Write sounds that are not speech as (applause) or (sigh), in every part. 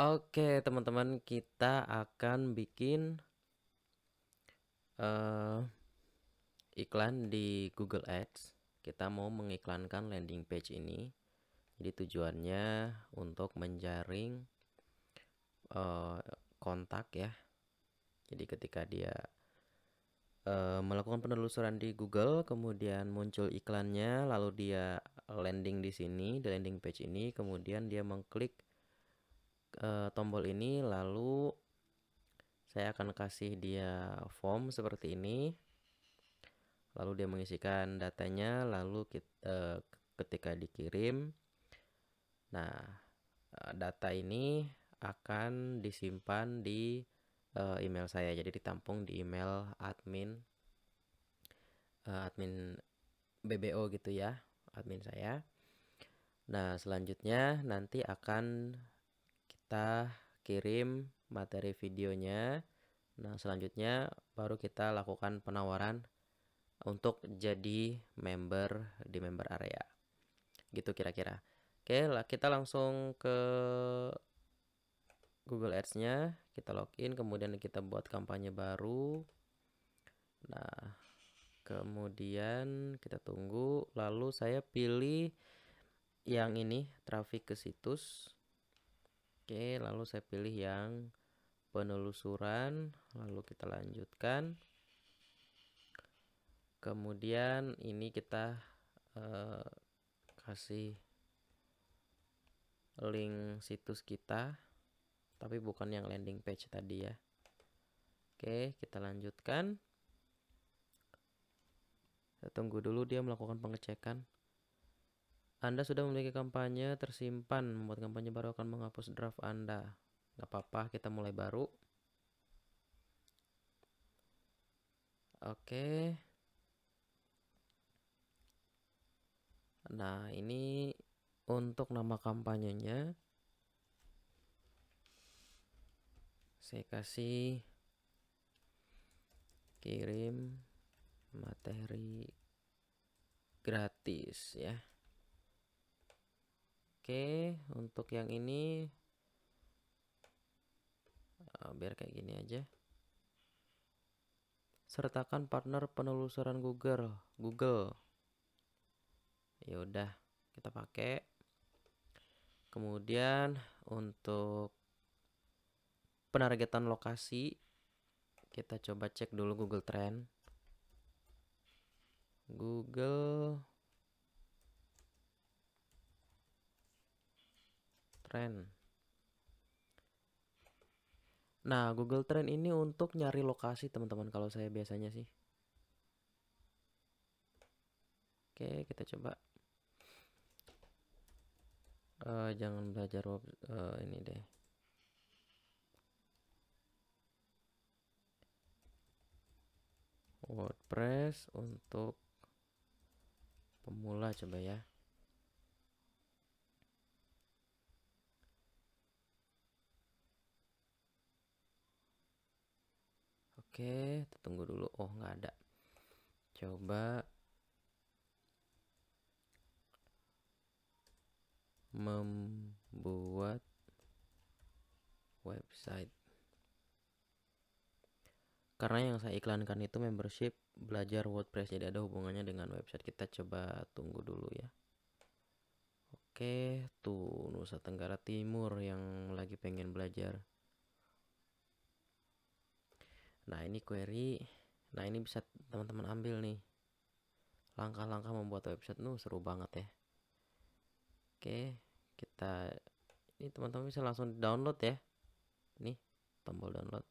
Oke, teman-teman, kita akan bikin uh, iklan di Google Ads. Kita mau mengiklankan landing page ini. Jadi tujuannya untuk menjaring uh, kontak ya. Jadi ketika dia uh, melakukan penelusuran di Google, kemudian muncul iklannya, lalu dia landing di sini, di landing page ini, kemudian dia mengklik e, tombol ini lalu saya akan kasih dia form seperti ini lalu dia mengisikan datanya lalu kita, e, eh, ketika dikirim nah eh, data ini akan disimpan di e, email saya jadi ditampung di email admin e, admin BBO gitu ya admin saya nah selanjutnya nanti akan kita kirim materi videonya. Nah, selanjutnya baru kita lakukan penawaran untuk jadi member di member area. Gitu kira-kira. Oke, lah kita langsung ke Google Ads-nya, kita login, kemudian kita buat kampanye baru. Nah, kemudian kita tunggu, lalu saya pilih yang ini, traffic ke situs. Oke, lalu saya pilih yang penelusuran, lalu kita lanjutkan. Kemudian ini kita uh, kasih link situs kita, tapi bukan yang landing page tadi ya. Oke, kita lanjutkan. Kita tunggu dulu dia melakukan pengecekan. Anda sudah memiliki kampanye tersimpan, membuat kampanye baru akan menghapus draft Anda. Gak apa-apa, kita mulai baru. Oke. Nah, ini untuk nama kampanyenya. Saya kasih kirim materi gratis ya. Oke, untuk yang ini eh, biar kayak gini aja. Sertakan partner penelusuran Google. Google. Ya udah, kita pakai. Kemudian untuk penargetan lokasi kita coba cek dulu Google Trend. Google Trend. Nah, Google Trend ini untuk nyari lokasi teman-teman kalau saya biasanya sih. Oke, kita coba. Uh, jangan belajar uh, ini deh. WordPress untuk pemula coba ya. Oke, tunggu dulu. Oh, nggak ada. Coba membuat website. Karena yang saya iklankan itu membership belajar WordPress jadi ada hubungannya dengan website. Kita coba tunggu dulu ya. Oke, tuh Nusa Tenggara Timur yang lagi pengen belajar nah ini query nah ini bisa teman-teman ambil nih langkah-langkah membuat website nu seru banget ya oke kita ini teman-teman bisa langsung download ya nih tombol download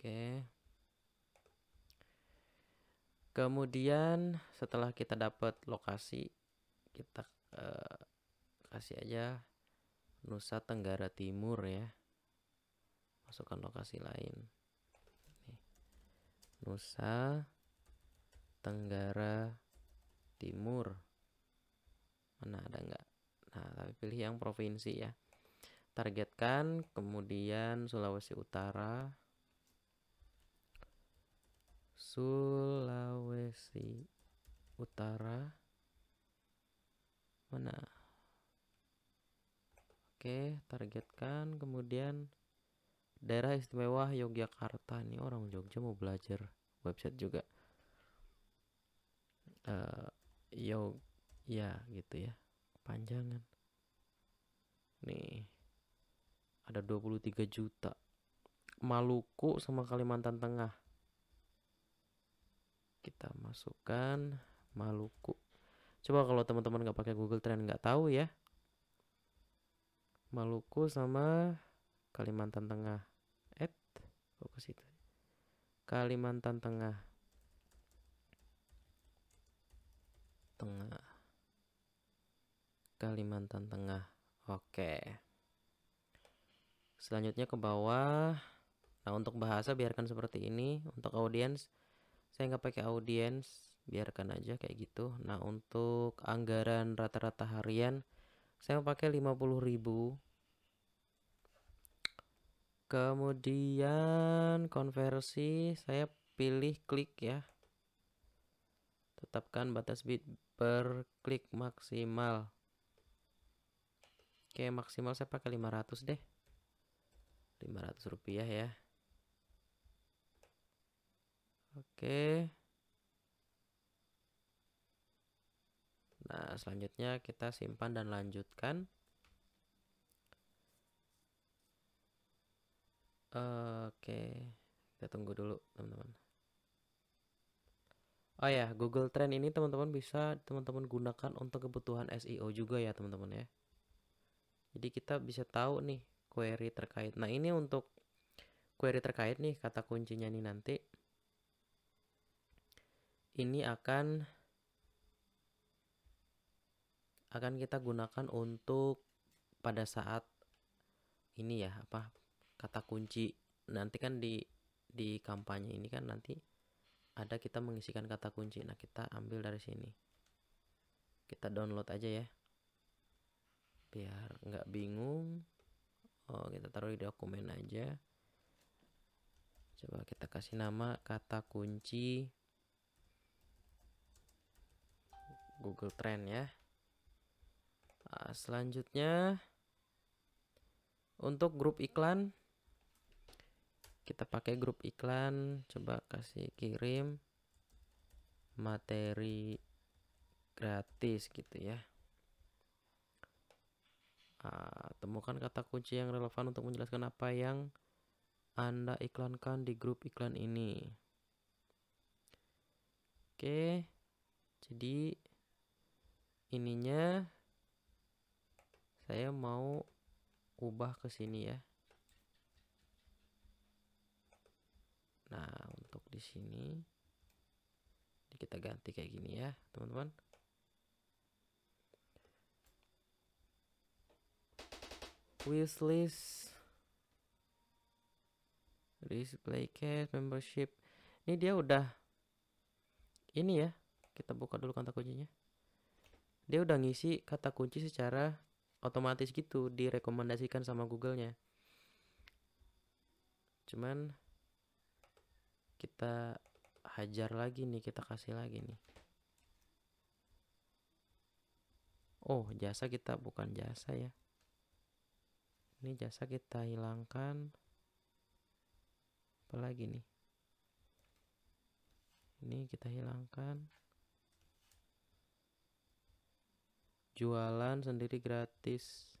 Oke. Kemudian setelah kita dapat lokasi, kita uh, kasih aja Nusa Tenggara Timur ya masukkan lokasi lain Nusa Tenggara Timur mana ada enggak nah tapi pilih yang provinsi ya targetkan kemudian Sulawesi Utara Sulawesi Utara mana Oke targetkan kemudian Daerah Istimewa Yogyakarta nih orang Jogja mau belajar website juga. Uh, eh, yo ya gitu ya. Panjangan. Nih. Ada 23 juta. Maluku sama Kalimantan Tengah. Kita masukkan Maluku. Coba kalau teman-teman nggak pakai Google Trend nggak tahu ya. Maluku sama Kalimantan Tengah fokus itu Kalimantan Tengah Tengah Kalimantan Tengah oke selanjutnya ke bawah nah untuk bahasa biarkan seperti ini untuk audiens saya nggak pakai audiens biarkan aja kayak gitu nah untuk anggaran rata-rata harian saya pakai 50.000 kemudian konversi saya pilih klik ya tetapkan batas bit per klik maksimal oke maksimal saya pakai 500 deh 500 rupiah ya oke nah selanjutnya kita simpan dan lanjutkan Oke, kita tunggu dulu teman-teman. Oh ya, Google Trend ini teman-teman bisa teman-teman gunakan untuk kebutuhan SEO juga ya teman-teman ya. Jadi kita bisa tahu nih query terkait. Nah ini untuk query terkait nih kata kuncinya nih nanti. Ini akan akan kita gunakan untuk pada saat ini ya apa kata kunci nanti kan di di kampanye ini kan nanti ada kita mengisikan kata kunci nah kita ambil dari sini kita download aja ya biar nggak bingung oh kita taruh di dokumen aja coba kita kasih nama kata kunci Google Trend ya nah, selanjutnya untuk grup iklan kita pakai grup iklan coba kasih kirim materi gratis gitu ya uh, temukan kata kunci yang relevan untuk menjelaskan apa yang anda iklankan di grup iklan ini oke jadi ininya saya mau ubah ke sini ya di sini Jadi kita ganti kayak gini ya teman-teman wishlist display case membership ini dia udah ini ya kita buka dulu kata kuncinya dia udah ngisi kata kunci secara otomatis gitu direkomendasikan sama Google-nya cuman kita hajar lagi nih kita kasih lagi nih oh jasa kita bukan jasa ya ini jasa kita hilangkan apa lagi nih ini kita hilangkan jualan sendiri gratis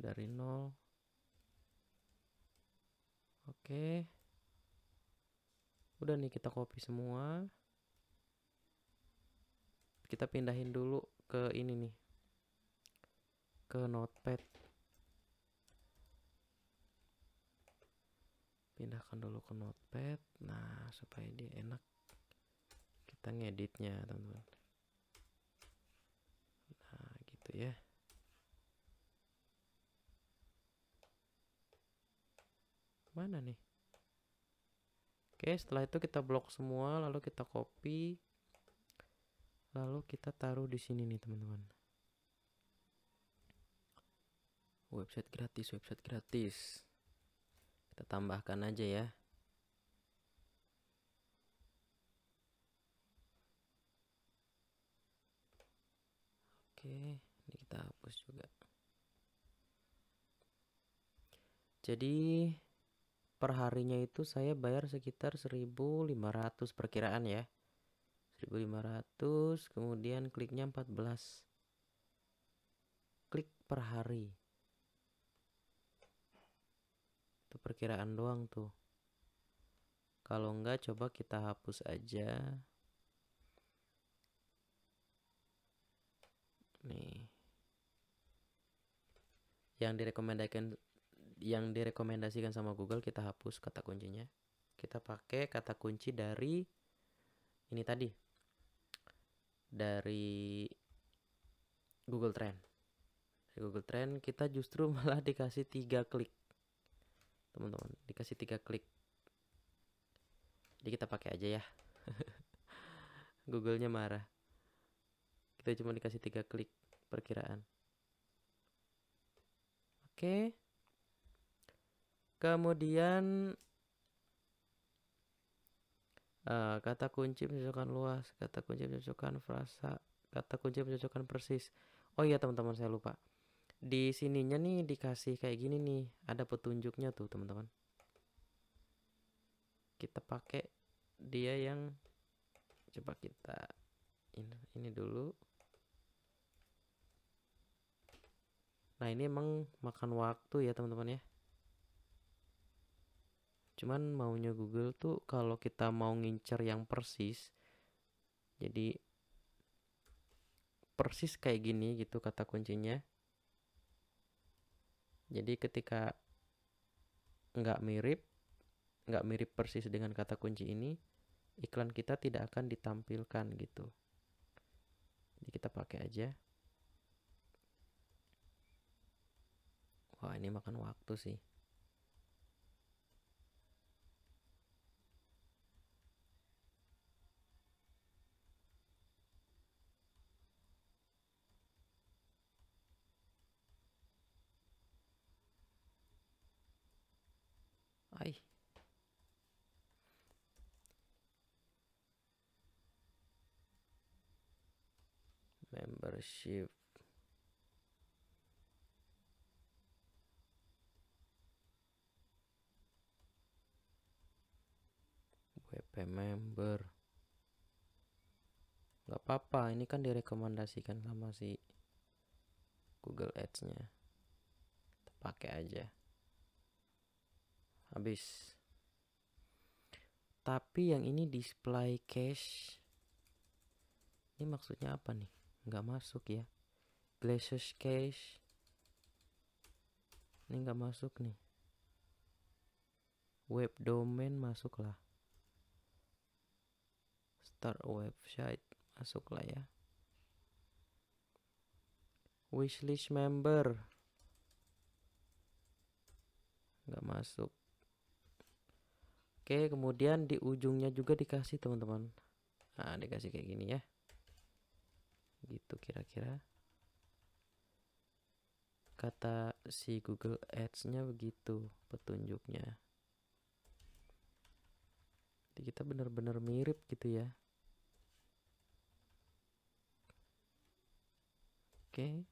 dari nol Oke. Udah nih kita copy semua. Kita pindahin dulu ke ini nih. Ke notepad. Pindahkan dulu ke notepad. Nah, supaya dia enak kita ngeditnya, teman-teman. Nah, gitu ya. Mana nih? Oke, setelah itu kita blok semua, lalu kita copy. Lalu kita taruh di sini nih, teman-teman. Website gratis, website gratis. Kita tambahkan aja ya. Oke, ini kita hapus juga. Jadi, perharinya itu saya bayar sekitar 1500 perkiraan ya 1500 kemudian kliknya 14 klik per hari itu perkiraan doang tuh kalau enggak coba kita hapus aja nih yang direkomendasikan yang direkomendasikan sama Google kita hapus kata kuncinya. Kita pakai kata kunci dari ini tadi. Dari Google Trend. Dari Google Trend kita justru (laughs) malah dikasih tiga klik. Teman-teman, dikasih tiga klik. Jadi kita pakai aja ya. (laughs) Google-nya marah. Kita cuma dikasih tiga klik perkiraan. Oke. Okay kemudian uh, kata kunci mencocokkan luas kata kunci mencocokkan frasa kata kunci mencocokkan persis oh iya teman-teman saya lupa di sininya nih dikasih kayak gini nih ada petunjuknya tuh teman-teman kita pakai dia yang coba kita ini, ini dulu nah ini emang makan waktu ya teman-teman ya cuman maunya Google tuh kalau kita mau ngincer yang persis jadi persis kayak gini gitu kata kuncinya jadi ketika nggak mirip nggak mirip persis dengan kata kunci ini iklan kita tidak akan ditampilkan gitu jadi kita pakai aja wah ini makan waktu sih Membership. WP member. Gak apa-apa, ini kan direkomendasikan sama si Google Ads-nya. Pakai aja habis tapi yang ini display cache ini maksudnya apa nih nggak masuk ya glasses cache ini nggak masuk nih web domain masuklah start website masuklah ya wishlist member nggak masuk Oke, kemudian di ujungnya juga dikasih teman-teman. Nah, dikasih kayak gini ya. Gitu kira-kira. Kata si Google Ads-nya begitu petunjuknya. Jadi kita benar-benar mirip gitu ya. Oke.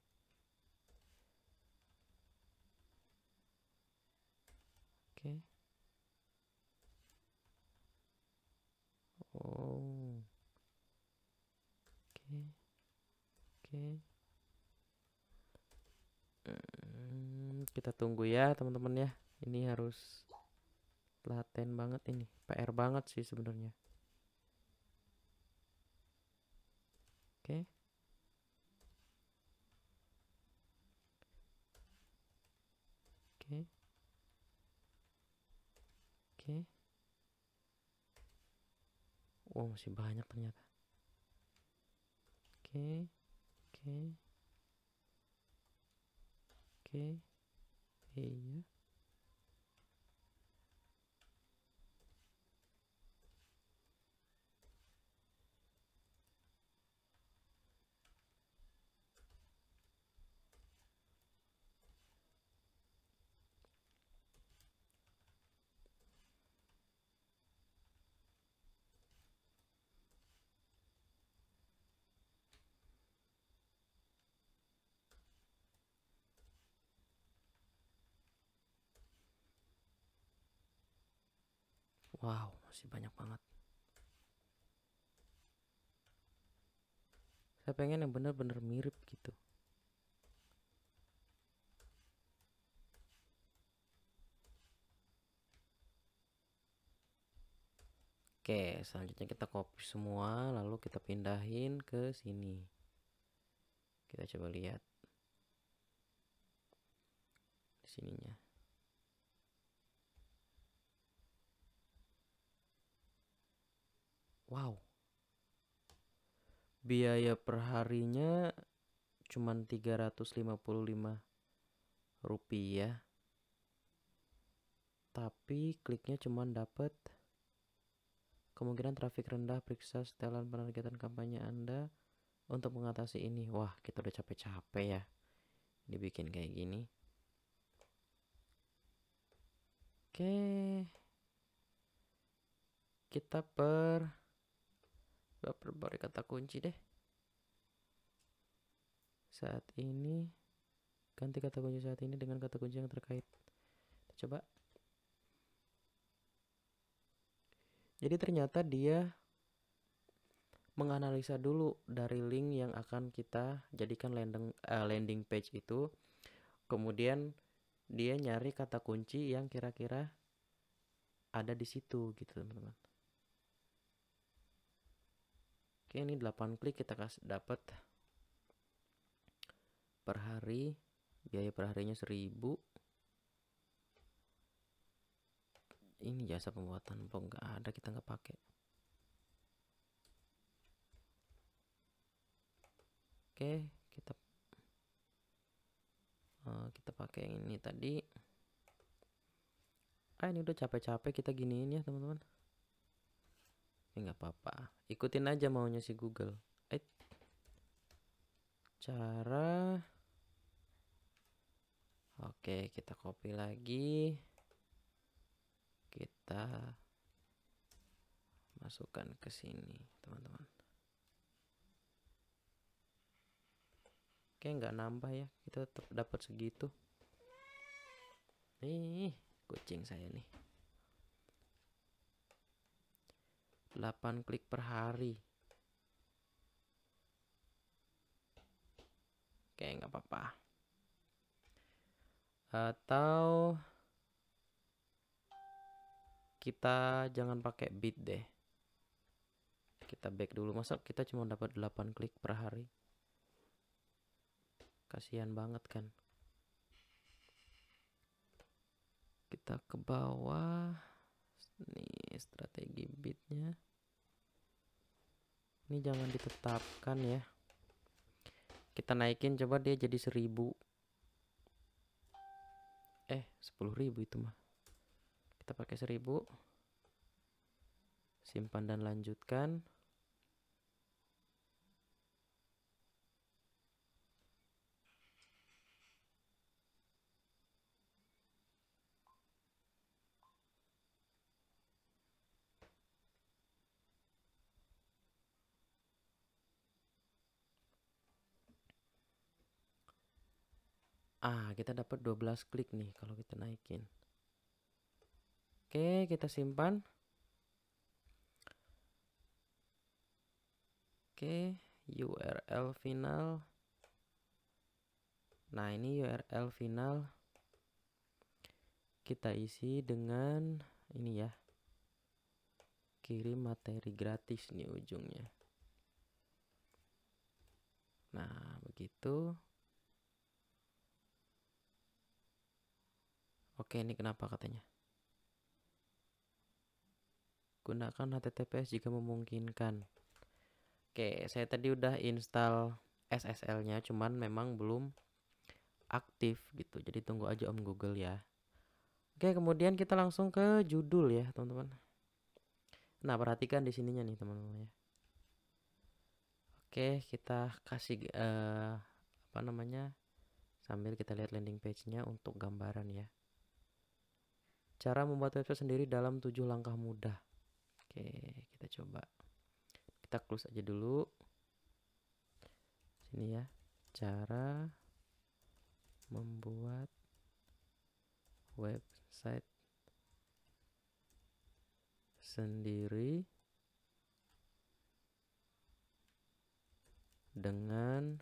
Oke. Oke. kita tunggu ya teman-teman ya. Ini harus laten banget ini. PR banget sih sebenarnya. Oke. Oke. Oke. Wow, masih banyak ternyata. Oke. que ok meia Wow, masih banyak banget. Saya pengen yang bener-bener mirip gitu. Oke, selanjutnya kita copy semua, lalu kita pindahin ke sini. Kita coba lihat sininya. Wow. Biaya perharinya puluh 355 rupiah. Tapi kliknya cuma dapat kemungkinan trafik rendah periksa setelan penargetan kampanye Anda untuk mengatasi ini. Wah, kita udah capek-capek ya. Dibikin kayak gini. Oke. kita per coba perbarui kata kunci deh saat ini ganti kata kunci saat ini dengan kata kunci yang terkait kita coba jadi ternyata dia menganalisa dulu dari link yang akan kita jadikan landing uh, landing page itu kemudian dia nyari kata kunci yang kira-kira ada di situ gitu teman-teman Oke, ini 8 klik kita kasih dapat per hari biaya per harinya 1000. Ini jasa pembuatan blog enggak ada kita enggak pakai. Oke, kita uh, kita pakai yang ini tadi. Ah, ini udah capek-capek kita giniin ya, teman-teman ya nggak apa-apa ikutin aja maunya si Google eh cara oke kita copy lagi kita masukkan ke sini teman-teman oke nggak nambah ya kita tetap dapat segitu nih kucing saya nih 8 klik per hari oke nggak apa-apa atau kita jangan pakai bit deh kita back dulu masa kita cuma dapat 8 klik per hari kasihan banget kan kita ke bawah ini strategi bitnya ini jangan ditetapkan ya kita naikin coba dia jadi seribu. eh sepuluh ribu itu mah kita pakai seribu. simpan dan lanjutkan Ah, kita dapat 12 klik nih kalau kita naikin. Oke, kita simpan. Oke, URL final. Nah, ini URL final kita isi dengan ini ya. Kirim materi gratis nih ujungnya. Nah, begitu. Oke, ini kenapa katanya? Gunakan HTTPS jika memungkinkan. Oke, saya tadi udah install SSL-nya, cuman memang belum aktif gitu. Jadi tunggu aja Om Google ya. Oke, kemudian kita langsung ke judul ya, teman-teman. Nah, perhatikan di sininya nih, teman-teman ya. Oke, kita kasih uh, apa namanya? Sambil kita lihat landing page-nya untuk gambaran ya. Cara membuat website sendiri dalam tujuh langkah mudah. Oke, kita coba. Kita close aja dulu. Sini ya. Cara membuat website sendiri dengan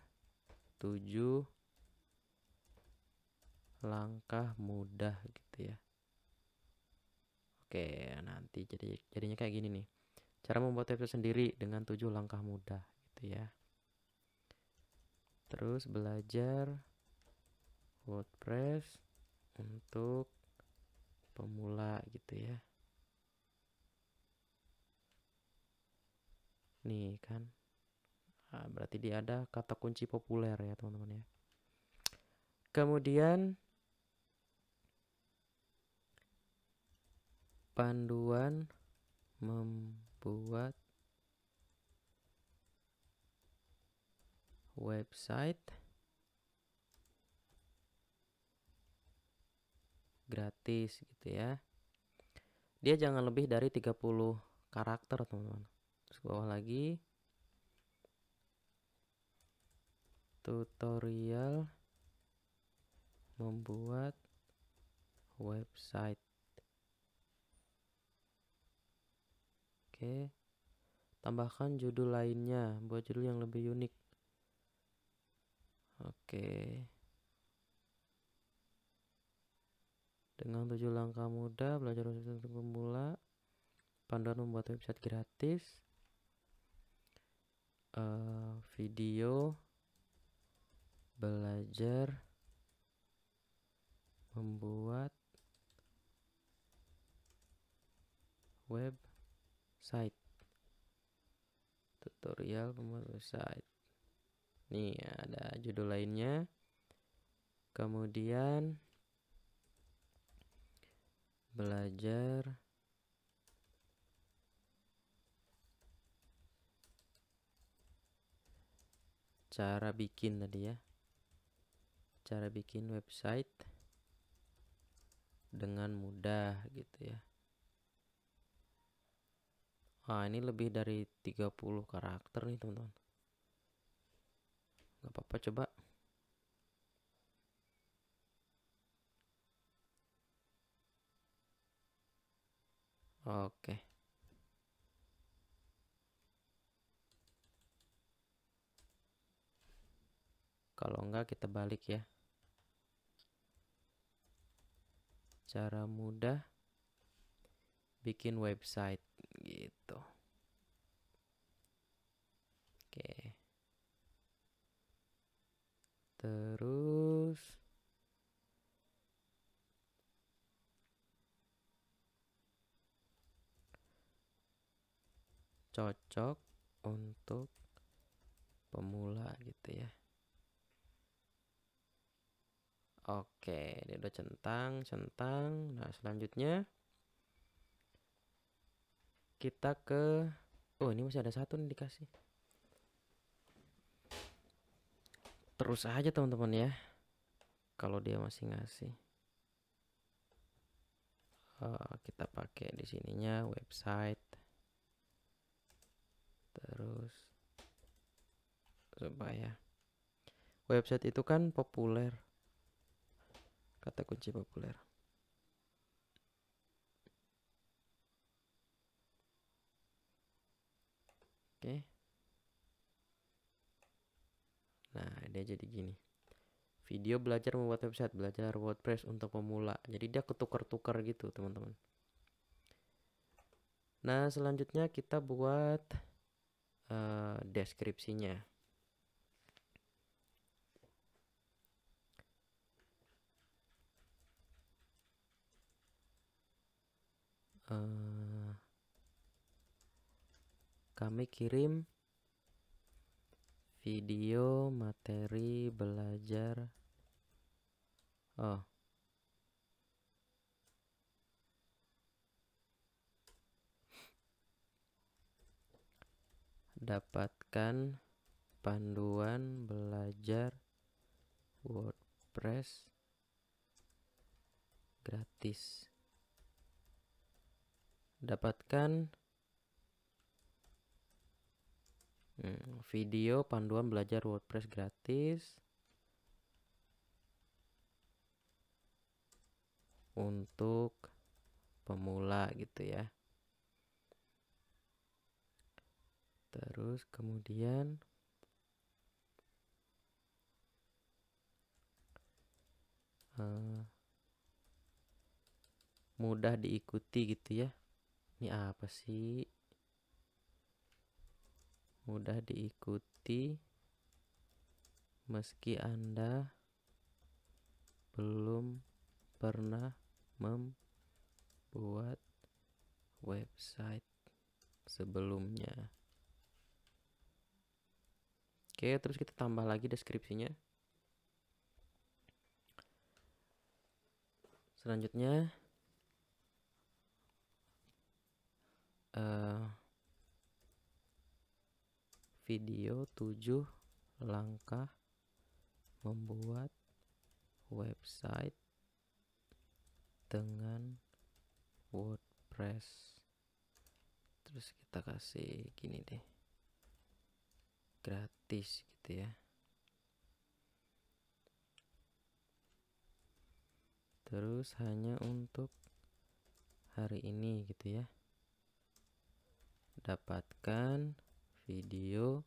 tujuh langkah mudah gitu ya. Oke, nanti jadi jadinya kayak gini nih. Cara membuat website sendiri dengan tujuh langkah mudah gitu ya. Terus belajar WordPress untuk pemula gitu ya. Nih kan. Ah, berarti dia ada kata kunci populer ya, teman-teman ya. Kemudian panduan membuat website gratis gitu ya dia jangan lebih dari 30 karakter teman-teman terus ke bawah lagi tutorial membuat website Oke. Tambahkan judul lainnya, buat judul yang lebih unik. Oke. Dengan tujuh langkah mudah belajar website untuk pemula, panduan membuat website gratis, uh, video belajar membuat web site tutorial pembuat website nih ada judul lainnya kemudian belajar cara bikin tadi ya cara bikin website dengan mudah gitu ya Wah ini lebih dari 30 karakter nih teman-teman. Gak apa-apa coba. Oke. Kalau enggak kita balik ya. Cara mudah bikin website gitu oke terus cocok untuk pemula gitu ya Oke, ini udah centang, centang. Nah, selanjutnya kita ke oh ini masih ada satu nih dikasih terus aja teman-teman ya kalau dia masih ngasih uh, kita pakai di sininya website terus supaya website itu kan populer kata kunci populer oke nah dia jadi gini video belajar membuat website belajar WordPress untuk pemula jadi dia ketukar-tukar gitu teman-teman nah selanjutnya kita buat uh, deskripsinya uh, kami kirim video materi belajar oh dapatkan panduan belajar WordPress gratis dapatkan Eh, video panduan belajar WordPress gratis untuk pemula gitu ya. Terus kemudian uh, mudah diikuti gitu ya. Ini apa sih? mudah diikuti meski Anda belum pernah membuat website sebelumnya. Oke, terus kita tambah lagi deskripsinya. Selanjutnya, uh, video 7 langkah membuat website dengan WordPress. Terus kita kasih gini deh. Gratis gitu ya. Terus hanya untuk hari ini gitu ya. Dapatkan video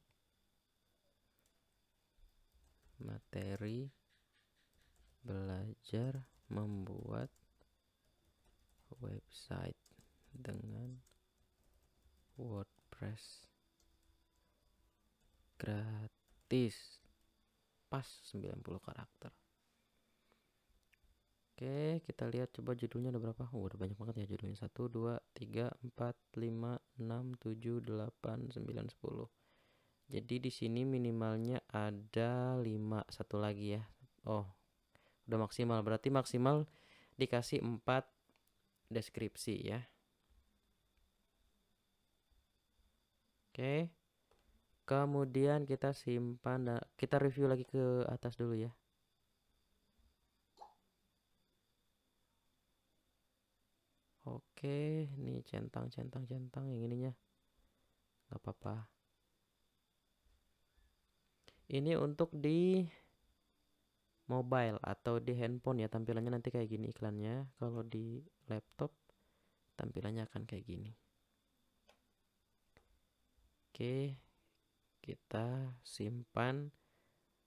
materi belajar membuat website dengan WordPress gratis pas 90 karakter Oke, kita lihat coba judulnya ada berapa. Oh, udah banyak banget ya judulnya. 1 2 3 4 5 6 7 8 9 10. Jadi di sini minimalnya ada 5 satu lagi ya. Oh. Udah maksimal. Berarti maksimal dikasih 4 deskripsi ya. Oke. Kemudian kita simpan kita review lagi ke atas dulu ya. Oke, ini centang, centang, centang yang ininya. Gak apa-apa. Ini untuk di mobile atau di handphone ya tampilannya nanti kayak gini iklannya. Kalau di laptop tampilannya akan kayak gini. Oke, kita simpan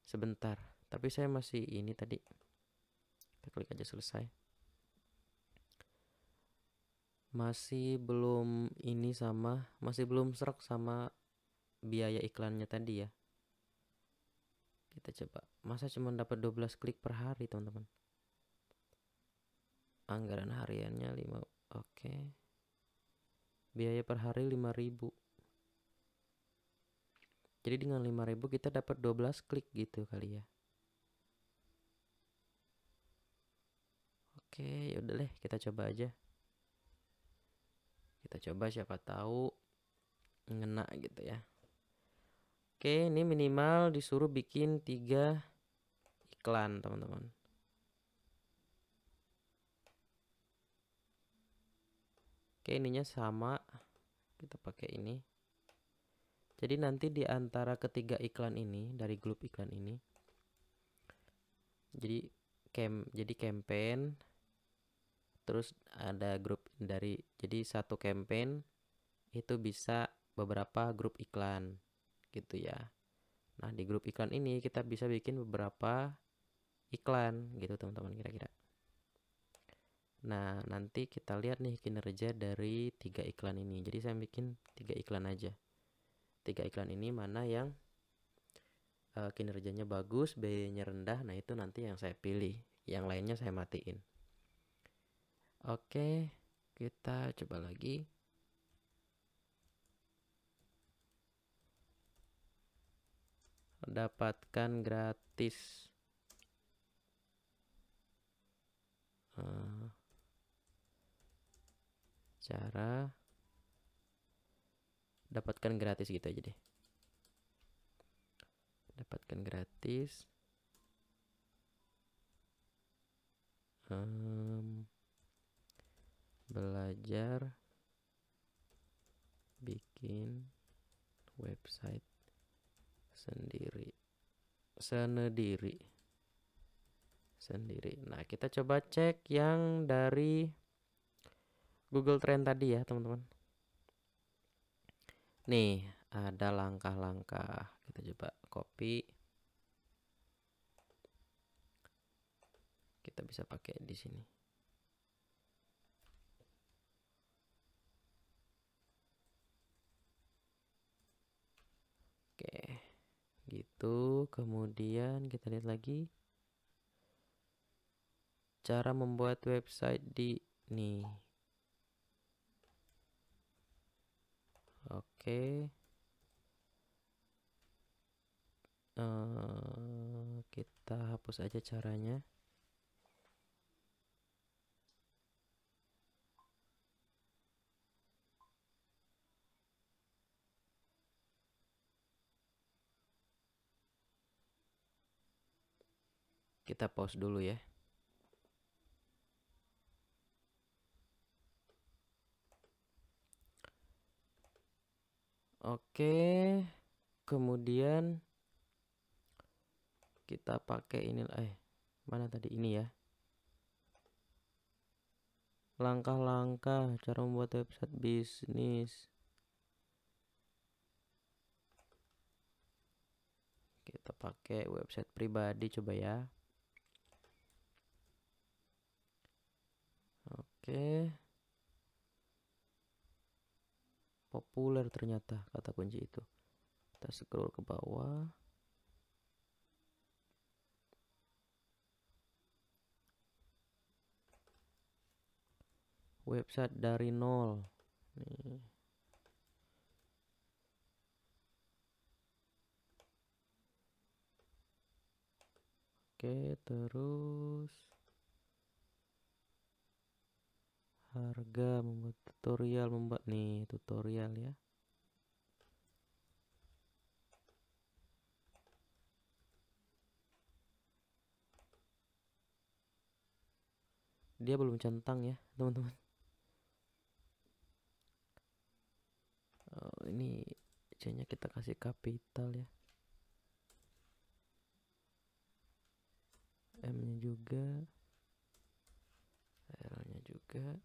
sebentar. Tapi saya masih ini tadi. Kita klik aja selesai masih belum ini sama masih belum serak sama biaya iklannya tadi ya kita coba masa cuma dapat 12 klik per hari teman-teman anggaran hariannya 5 oke okay. biaya per hari 5000 jadi dengan 5000 kita dapat 12 klik gitu kali ya oke okay, yaudah deh kita coba aja kita coba siapa tahu ngena gitu ya Oke ini minimal disuruh bikin tiga iklan teman-teman Oke ininya sama kita pakai ini jadi nanti di antara ketiga iklan ini dari grup iklan ini jadi camp jadi campaign terus ada grup dari jadi satu campaign itu bisa beberapa grup iklan gitu ya nah di grup iklan ini kita bisa bikin beberapa iklan gitu teman-teman kira-kira nah nanti kita lihat nih kinerja dari tiga iklan ini jadi saya bikin tiga iklan aja tiga iklan ini mana yang uh, kinerjanya bagus biayanya rendah nah itu nanti yang saya pilih yang lainnya saya matiin Oke, kita coba lagi. Dapatkan gratis. Eh, cara dapatkan gratis gitu aja deh. Dapatkan gratis. Um, belajar bikin website sendiri sendiri sendiri nah kita coba cek yang dari Google Trend tadi ya teman-teman nih ada langkah-langkah kita coba copy kita bisa pakai di sini Oke. Gitu. Kemudian kita lihat lagi. Cara membuat website di nih. Oke. Uh, kita hapus aja caranya. kita pause dulu ya Oke, kemudian kita pakai ini eh mana tadi ini ya. Langkah-langkah cara membuat website bisnis. Kita pakai website pribadi coba ya. Oke. Populer ternyata kata kunci itu. Kita scroll ke bawah. Website dari nol. Oke, terus harga membuat tutorial membuat nih tutorial ya dia belum centang ya teman-teman oh, ini jadinya kita kasih kapital ya M-nya juga L-nya juga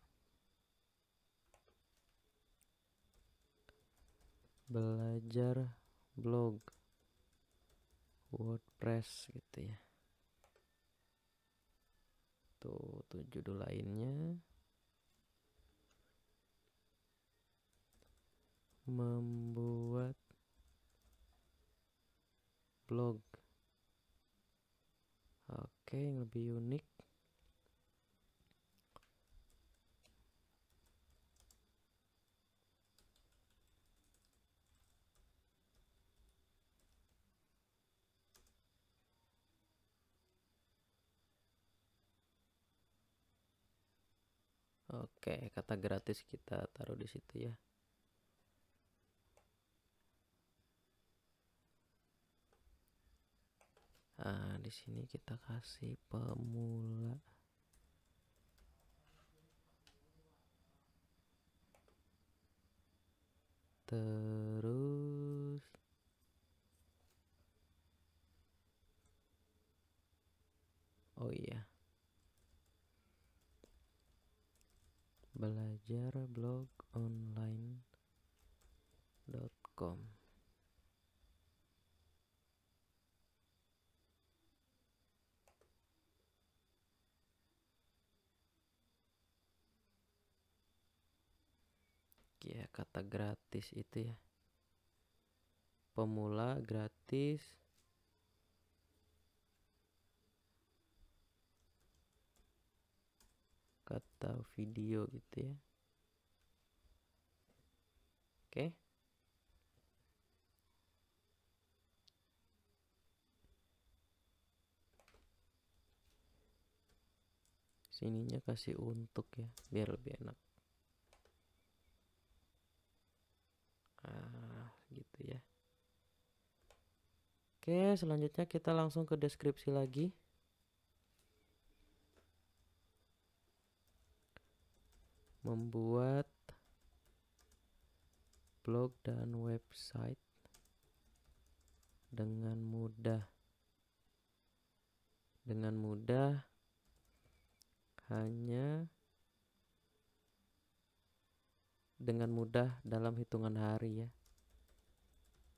belajar blog WordPress gitu ya tuh, tuh judul lainnya membuat blog oke yang lebih unik Oke, kata gratis kita taruh di situ ya. Nah, di sini kita kasih pemula. Terus Oh iya. belajar blog online.com ya kata gratis itu ya pemula gratis kata video gitu ya oke okay. sininya kasih untuk ya biar lebih enak ah gitu ya oke selanjutnya kita langsung ke deskripsi lagi membuat blog dan website dengan mudah dengan mudah hanya dengan mudah dalam hitungan hari ya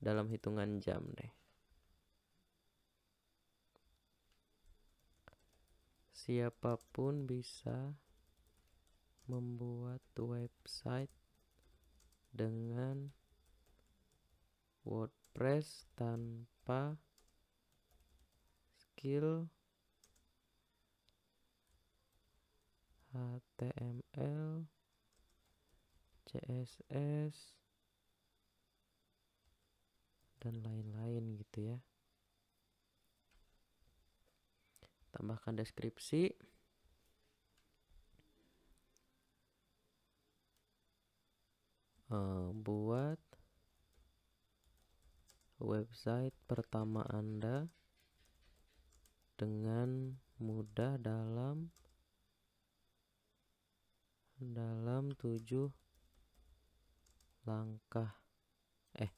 dalam hitungan jam deh siapapun bisa membuat website dengan WordPress tanpa skill HTML, CSS, dan lain-lain gitu ya. Tambahkan deskripsi. Eh, buat website pertama Anda dengan mudah dalam dalam tujuh langkah eh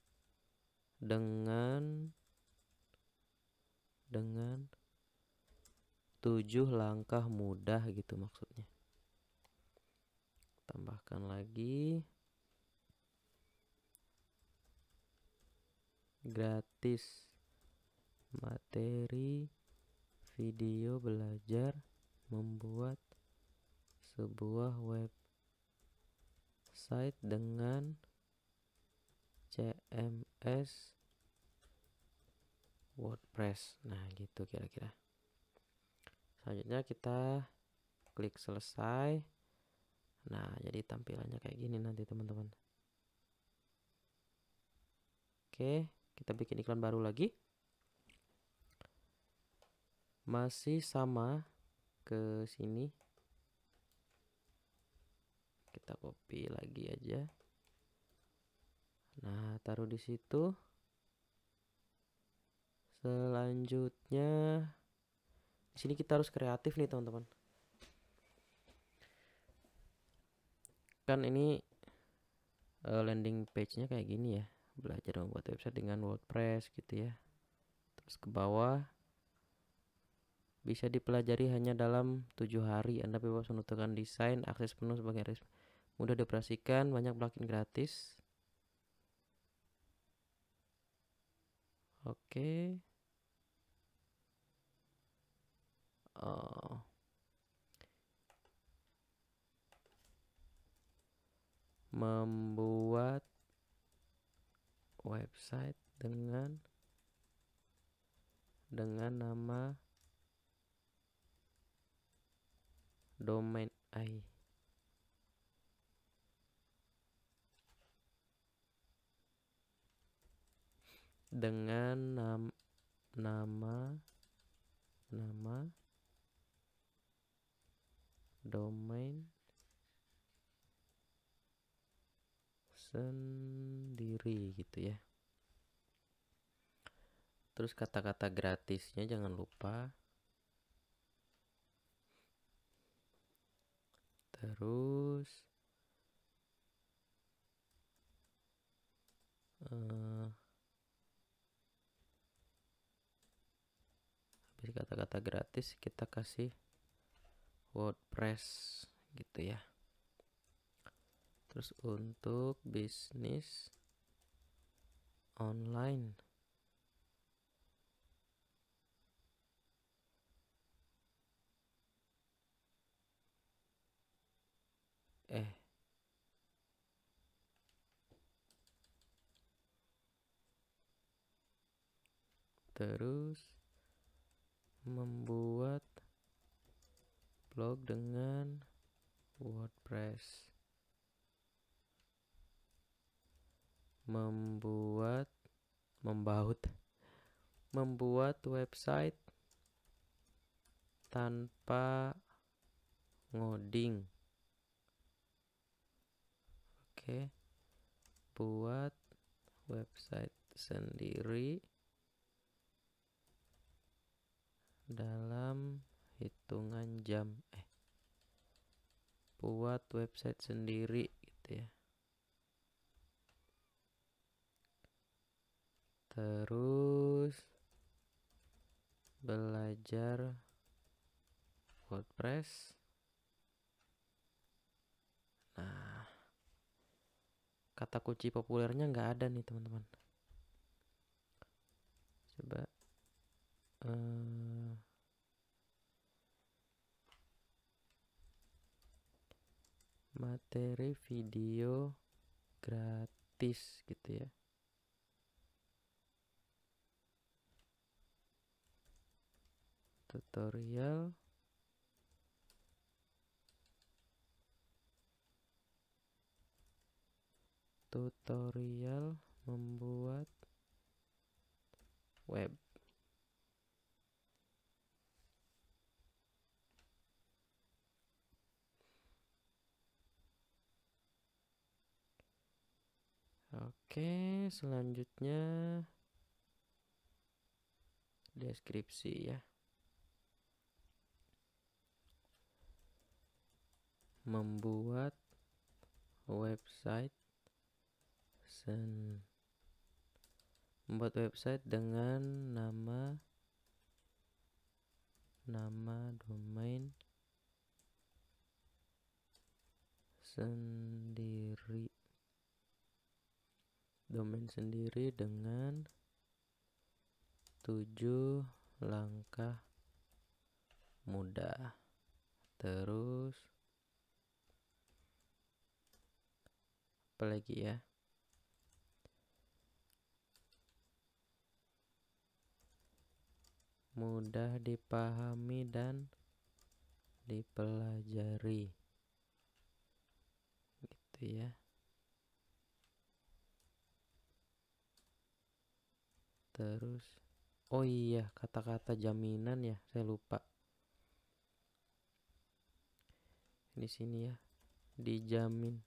dengan dengan tujuh langkah mudah gitu maksudnya tambahkan lagi gratis materi video belajar membuat sebuah web site dengan CMS WordPress. Nah, gitu kira-kira. Selanjutnya kita klik selesai. Nah, jadi tampilannya kayak gini nanti teman-teman. Oke. Kita bikin iklan baru lagi. Masih sama ke sini. Kita copy lagi aja. Nah, taruh di situ. Selanjutnya di sini kita harus kreatif nih, teman-teman. Kan ini eh, landing page-nya kayak gini ya belajar membuat website dengan WordPress gitu ya terus ke bawah bisa dipelajari hanya dalam tujuh hari Anda bebas menentukan desain akses penuh sebagai resmi. mudah dioperasikan banyak plugin gratis oke okay. oh. membuat website dengan dengan nama domain i dengan nam nama nama domain sendiri gitu ya terus kata-kata gratisnya jangan lupa terus eh, habis kata-kata gratis kita kasih WordPress gitu ya terus untuk bisnis online eh terus membuat blog dengan WordPress membuat membaut membuat website tanpa ngoding oke buat website sendiri dalam hitungan jam eh buat website sendiri gitu ya terus belajar WordPress nah kata kunci populernya nggak ada nih teman-teman coba uh, materi video gratis gitu ya tutorial tutorial membuat web Oke, selanjutnya deskripsi ya. membuat website sen membuat website dengan nama nama domain sendiri domain sendiri dengan tujuh langkah mudah terus apalagi ya mudah dipahami dan dipelajari gitu ya terus oh iya kata-kata jaminan ya saya lupa di sini ya dijamin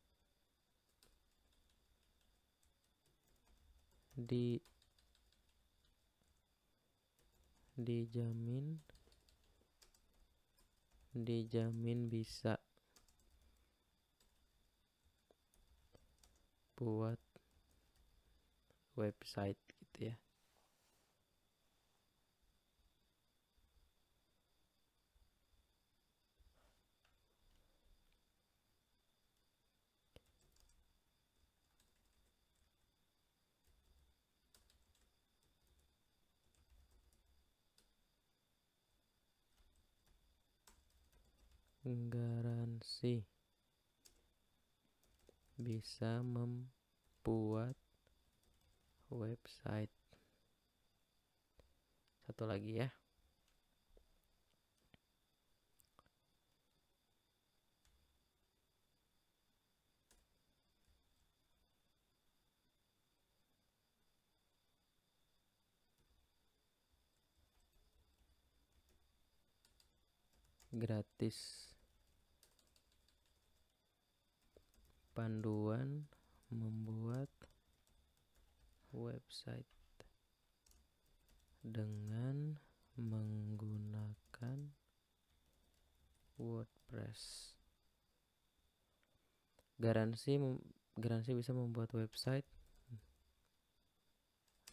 di dijamin dijamin bisa buat website Garansi bisa membuat website. Satu lagi ya. gratis panduan membuat website dengan menggunakan WordPress. Garansi garansi bisa membuat website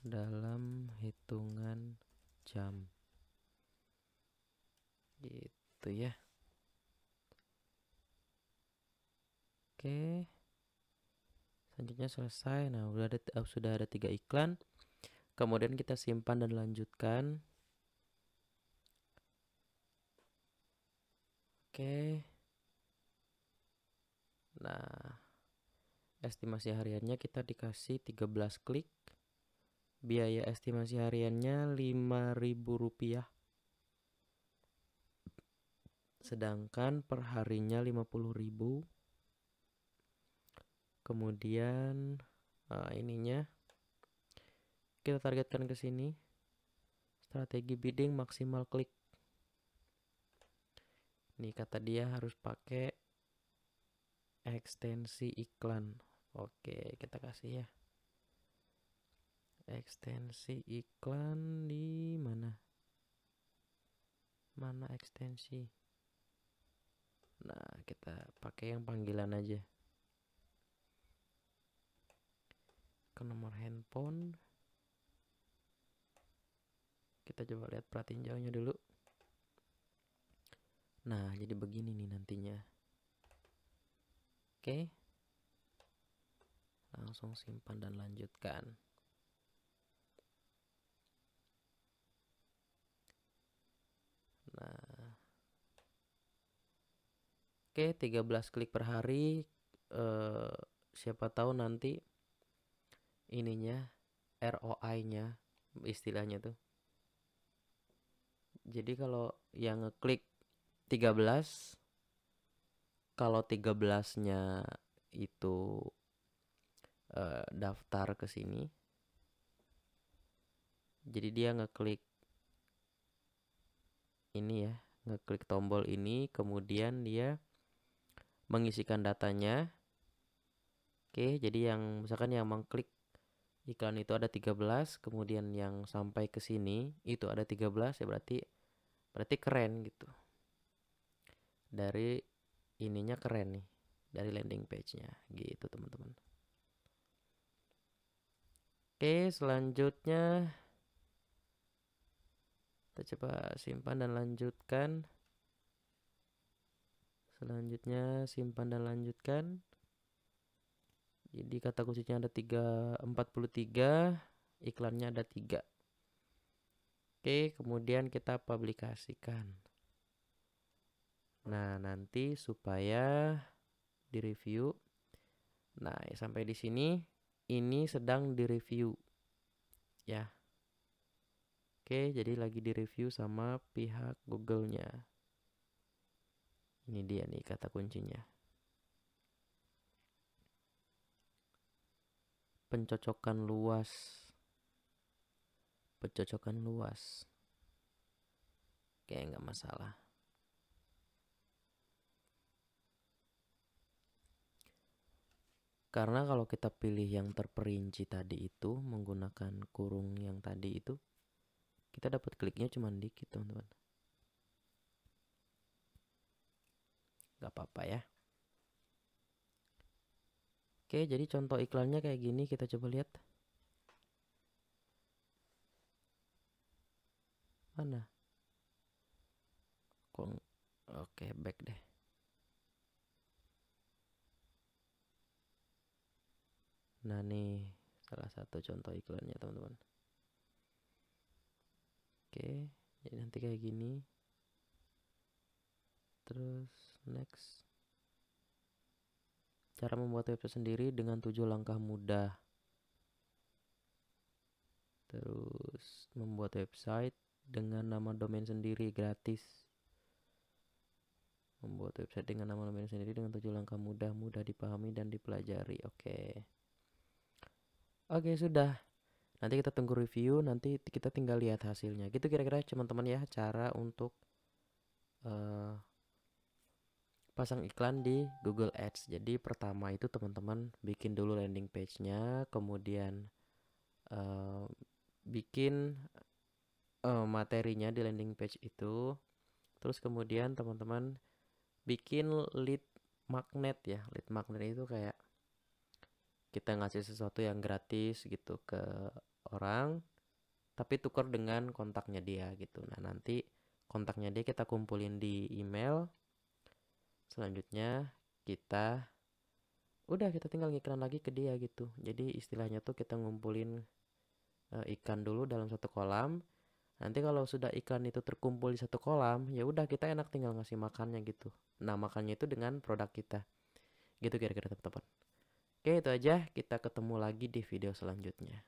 dalam hitungan jam. Gitu ya. Oke. Okay selanjutnya selesai nah sudah ada sudah ada tiga iklan kemudian kita simpan dan lanjutkan oke nah estimasi hariannya kita dikasih 13 klik biaya estimasi hariannya 5000 rupiah sedangkan perharinya 50000 kemudian uh, ininya kita targetkan ke sini strategi bidding maksimal klik nih kata dia harus pakai ekstensi iklan oke kita kasih ya ekstensi iklan di mana mana ekstensi nah kita pakai yang panggilan aja ke nomor handphone kita coba lihat perhatiin jauhnya dulu nah jadi begini nih nantinya oke langsung simpan dan lanjutkan nah. oke 13 klik per hari eh, siapa tahu nanti ininya ROI-nya istilahnya tuh. Jadi kalau yang ngeklik 13 kalau 13-nya itu uh, daftar ke sini. Jadi dia ngeklik ini ya, ngeklik tombol ini kemudian dia mengisikan datanya. Oke, jadi yang misalkan yang mengklik iklan itu ada 13 kemudian yang sampai ke sini itu ada 13 ya berarti berarti keren gitu dari ininya keren nih dari landing page-nya gitu teman-teman Oke selanjutnya kita coba simpan dan lanjutkan selanjutnya simpan dan lanjutkan jadi kata kuncinya ada tiga empat puluh tiga iklannya ada tiga. Oke, kemudian kita publikasikan. Nah, nanti supaya direview. Nah, ya, sampai di sini ini sedang direview. Ya. Oke, jadi lagi direview sama pihak Google-nya. Ini dia nih kata kuncinya. pencocokan luas pencocokan luas kayak nggak masalah karena kalau kita pilih yang terperinci tadi itu menggunakan kurung yang tadi itu kita dapat kliknya cuma dikit teman-teman nggak apa-apa ya Oke, jadi contoh iklannya kayak gini, kita coba lihat. Mana? Kok oke, back deh. Nah, nih salah satu contoh iklannya, teman-teman. Oke, jadi nanti kayak gini. Terus next. Cara membuat website sendiri dengan tujuh langkah mudah. Terus membuat website dengan nama domain sendiri gratis. Membuat website dengan nama domain sendiri dengan tujuh langkah mudah, mudah dipahami dan dipelajari. Oke. Okay. Oke, okay, sudah. Nanti kita tunggu review, nanti kita tinggal lihat hasilnya. Gitu kira-kira teman-teman ya cara untuk uh, pasang iklan di Google Ads. Jadi pertama itu teman-teman bikin dulu landing page-nya, kemudian uh, bikin uh, materinya di landing page itu. Terus kemudian teman-teman bikin lead magnet ya. Lead magnet itu kayak kita ngasih sesuatu yang gratis gitu ke orang tapi tukar dengan kontaknya dia gitu. Nah, nanti kontaknya dia kita kumpulin di email selanjutnya kita udah kita tinggal ngiklan lagi ke dia gitu jadi istilahnya tuh kita ngumpulin e, ikan dulu dalam satu kolam nanti kalau sudah ikan itu terkumpul di satu kolam ya udah kita enak tinggal ngasih makannya gitu nah makannya itu dengan produk kita gitu kira-kira teman-teman oke itu aja kita ketemu lagi di video selanjutnya